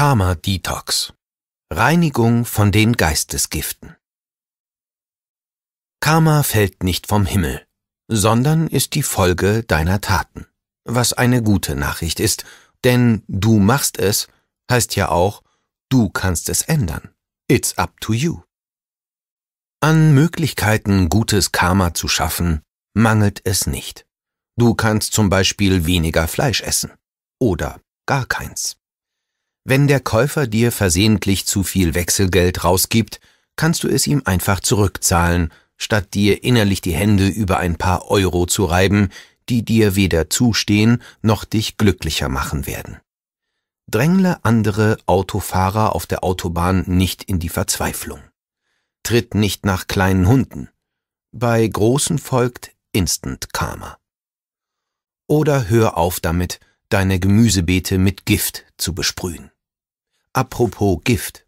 Karma Detox. Reinigung von den Geistesgiften. Karma fällt nicht vom Himmel, sondern ist die Folge deiner Taten. Was eine gute Nachricht ist, denn du machst es, heißt ja auch, du kannst es ändern. It's up to you. An Möglichkeiten, gutes Karma zu schaffen, mangelt es nicht. Du kannst zum Beispiel weniger Fleisch essen oder gar keins. Wenn der Käufer dir versehentlich zu viel Wechselgeld rausgibt, kannst du es ihm einfach zurückzahlen, statt dir innerlich die Hände über ein paar Euro zu reiben, die dir weder zustehen noch dich glücklicher machen werden. Drängle andere Autofahrer auf der Autobahn nicht in die Verzweiflung. Tritt nicht nach kleinen Hunden. Bei großen folgt Instant Karma. Oder hör auf damit, deine Gemüsebeete mit Gift zu besprühen. Apropos Gift.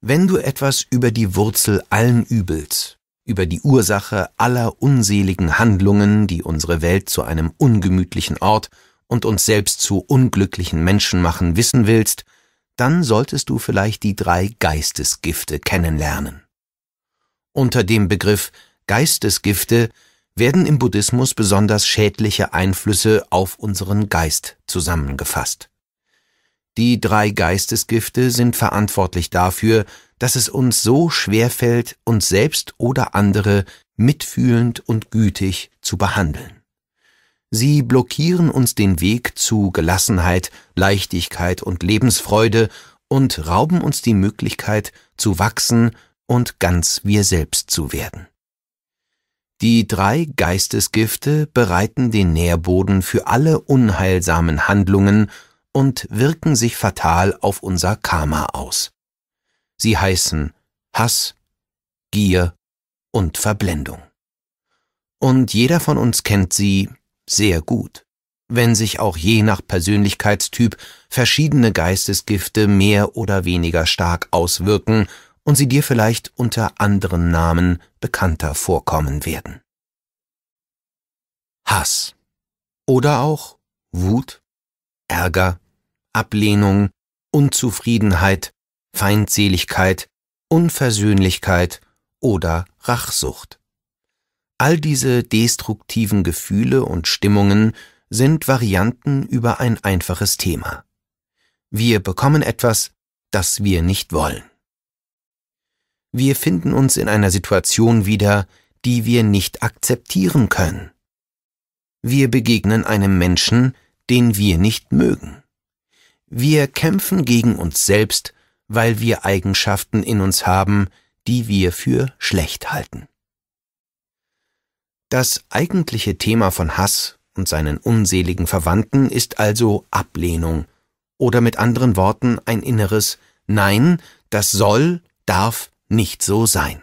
Wenn du etwas über die Wurzel allen Übels, über die Ursache aller unseligen Handlungen, die unsere Welt zu einem ungemütlichen Ort und uns selbst zu unglücklichen Menschen machen, wissen willst, dann solltest du vielleicht die drei Geistesgifte kennenlernen. Unter dem Begriff Geistesgifte werden im Buddhismus besonders schädliche Einflüsse auf unseren Geist zusammengefasst. Die drei Geistesgifte sind verantwortlich dafür, dass es uns so schwer fällt, uns selbst oder andere mitfühlend und gütig zu behandeln. Sie blockieren uns den Weg zu Gelassenheit, Leichtigkeit und Lebensfreude und rauben uns die Möglichkeit zu wachsen und ganz wir selbst zu werden. Die drei Geistesgifte bereiten den Nährboden für alle unheilsamen Handlungen und wirken sich fatal auf unser Karma aus. Sie heißen Hass, Gier und Verblendung. Und jeder von uns kennt sie sehr gut, wenn sich auch je nach Persönlichkeitstyp verschiedene Geistesgifte mehr oder weniger stark auswirken und sie dir vielleicht unter anderen Namen bekannter vorkommen werden. Hass oder auch Wut, Ärger, Ablehnung, Unzufriedenheit, Feindseligkeit, Unversöhnlichkeit oder Rachsucht. All diese destruktiven Gefühle und Stimmungen sind Varianten über ein einfaches Thema. Wir bekommen etwas, das wir nicht wollen wir finden uns in einer Situation wieder, die wir nicht akzeptieren können. Wir begegnen einem Menschen, den wir nicht mögen. Wir kämpfen gegen uns selbst, weil wir Eigenschaften in uns haben, die wir für schlecht halten. Das eigentliche Thema von Hass und seinen unseligen Verwandten ist also Ablehnung oder mit anderen Worten ein inneres Nein, das soll, darf nicht so sein.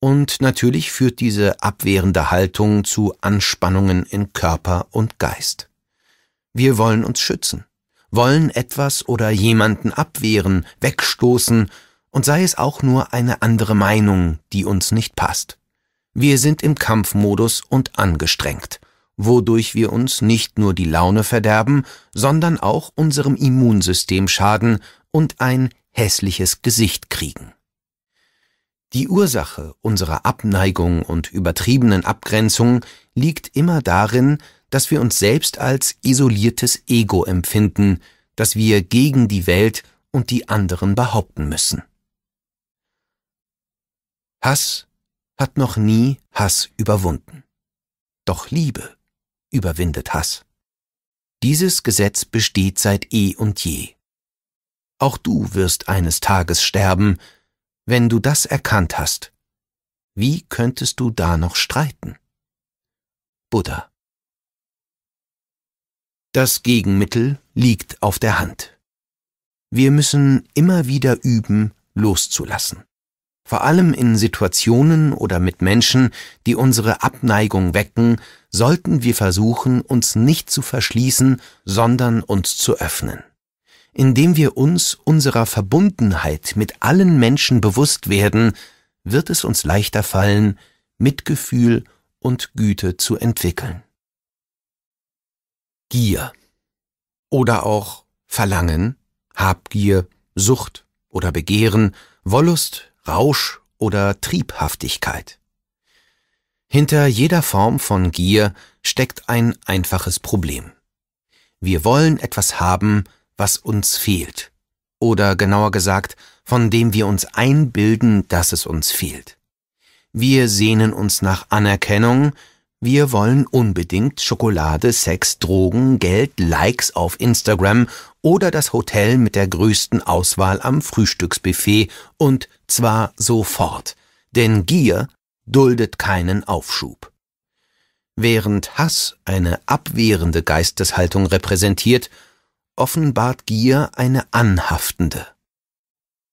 Und natürlich führt diese abwehrende Haltung zu Anspannungen in Körper und Geist. Wir wollen uns schützen, wollen etwas oder jemanden abwehren, wegstoßen, und sei es auch nur eine andere Meinung, die uns nicht passt. Wir sind im Kampfmodus und angestrengt, wodurch wir uns nicht nur die Laune verderben, sondern auch unserem Immunsystem schaden und ein hässliches Gesicht kriegen. Die Ursache unserer Abneigung und übertriebenen Abgrenzung liegt immer darin, dass wir uns selbst als isoliertes Ego empfinden, das wir gegen die Welt und die anderen behaupten müssen. Hass hat noch nie Hass überwunden. Doch Liebe überwindet Hass. Dieses Gesetz besteht seit eh und je. Auch du wirst eines Tages sterben, wenn du das erkannt hast, wie könntest du da noch streiten? Buddha. Das Gegenmittel liegt auf der Hand. Wir müssen immer wieder üben, loszulassen. Vor allem in Situationen oder mit Menschen, die unsere Abneigung wecken, sollten wir versuchen, uns nicht zu verschließen, sondern uns zu öffnen. Indem wir uns unserer Verbundenheit mit allen Menschen bewusst werden, wird es uns leichter fallen, Mitgefühl und Güte zu entwickeln. Gier oder auch Verlangen, Habgier, Sucht oder Begehren, Wollust, Rausch oder Triebhaftigkeit. Hinter jeder Form von Gier steckt ein einfaches Problem. Wir wollen etwas haben, was uns fehlt. Oder genauer gesagt, von dem wir uns einbilden, dass es uns fehlt. Wir sehnen uns nach Anerkennung, wir wollen unbedingt Schokolade, Sex, Drogen, Geld, Likes auf Instagram oder das Hotel mit der größten Auswahl am Frühstücksbuffet und zwar sofort, denn Gier duldet keinen Aufschub. Während Hass eine abwehrende Geisteshaltung repräsentiert, offenbart Gier eine anhaftende.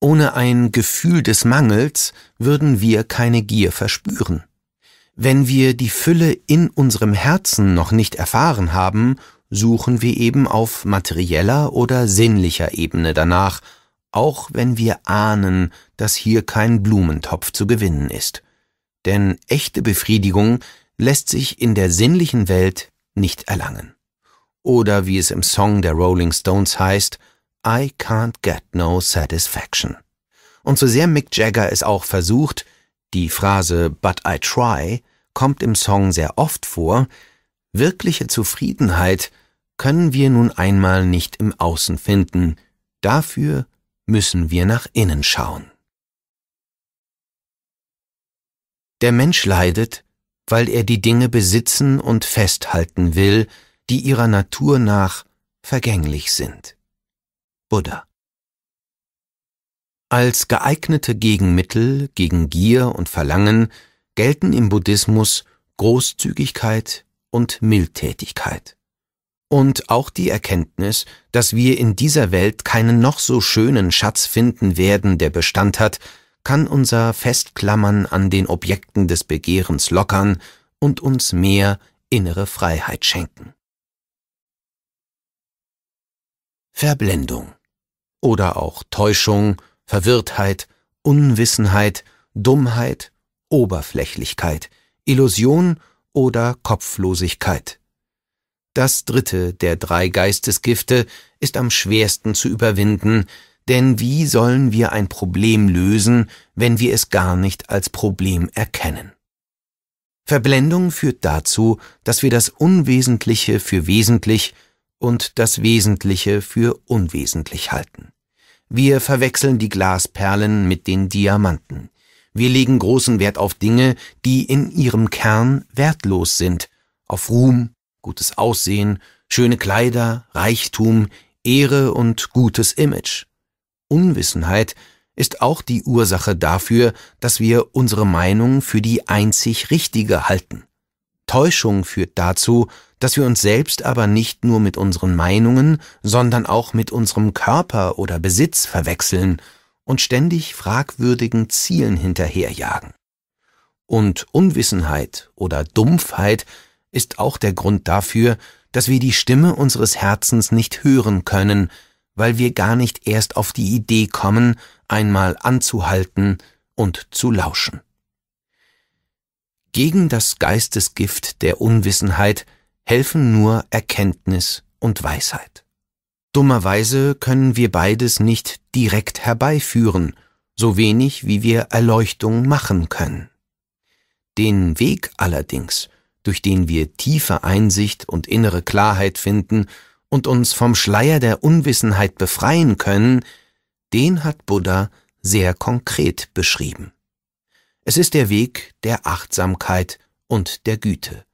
Ohne ein Gefühl des Mangels würden wir keine Gier verspüren. Wenn wir die Fülle in unserem Herzen noch nicht erfahren haben, suchen wir eben auf materieller oder sinnlicher Ebene danach, auch wenn wir ahnen, dass hier kein Blumentopf zu gewinnen ist. Denn echte Befriedigung lässt sich in der sinnlichen Welt nicht erlangen oder wie es im Song der Rolling Stones heißt, I can't get no satisfaction. Und so sehr Mick Jagger es auch versucht, die Phrase But I try kommt im Song sehr oft vor, wirkliche Zufriedenheit können wir nun einmal nicht im Außen finden, dafür müssen wir nach innen schauen. Der Mensch leidet, weil er die Dinge besitzen und festhalten will, die ihrer Natur nach vergänglich sind. Buddha. Als geeignete Gegenmittel gegen Gier und Verlangen gelten im Buddhismus Großzügigkeit und Mildtätigkeit. Und auch die Erkenntnis, dass wir in dieser Welt keinen noch so schönen Schatz finden werden, der Bestand hat, kann unser Festklammern an den Objekten des Begehrens lockern und uns mehr innere Freiheit schenken. Verblendung oder auch Täuschung, Verwirrtheit, Unwissenheit, Dummheit, Oberflächlichkeit, Illusion oder Kopflosigkeit. Das dritte der drei Geistesgifte ist am schwersten zu überwinden, denn wie sollen wir ein Problem lösen, wenn wir es gar nicht als Problem erkennen? Verblendung führt dazu, dass wir das Unwesentliche für wesentlich und das Wesentliche für unwesentlich halten. Wir verwechseln die Glasperlen mit den Diamanten. Wir legen großen Wert auf Dinge, die in ihrem Kern wertlos sind, auf Ruhm, gutes Aussehen, schöne Kleider, Reichtum, Ehre und gutes Image. Unwissenheit ist auch die Ursache dafür, dass wir unsere Meinung für die einzig richtige halten. Täuschung führt dazu, dass wir uns selbst aber nicht nur mit unseren Meinungen, sondern auch mit unserem Körper oder Besitz verwechseln und ständig fragwürdigen Zielen hinterherjagen. Und Unwissenheit oder Dumpfheit ist auch der Grund dafür, dass wir die Stimme unseres Herzens nicht hören können, weil wir gar nicht erst auf die Idee kommen, einmal anzuhalten und zu lauschen. Gegen das Geistesgift der Unwissenheit helfen nur Erkenntnis und Weisheit. Dummerweise können wir beides nicht direkt herbeiführen, so wenig wie wir Erleuchtung machen können. Den Weg allerdings, durch den wir tiefe Einsicht und innere Klarheit finden und uns vom Schleier der Unwissenheit befreien können, den hat Buddha sehr konkret beschrieben. Es ist der Weg der Achtsamkeit und der Güte,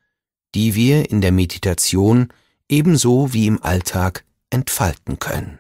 die wir in der Meditation ebenso wie im Alltag entfalten können.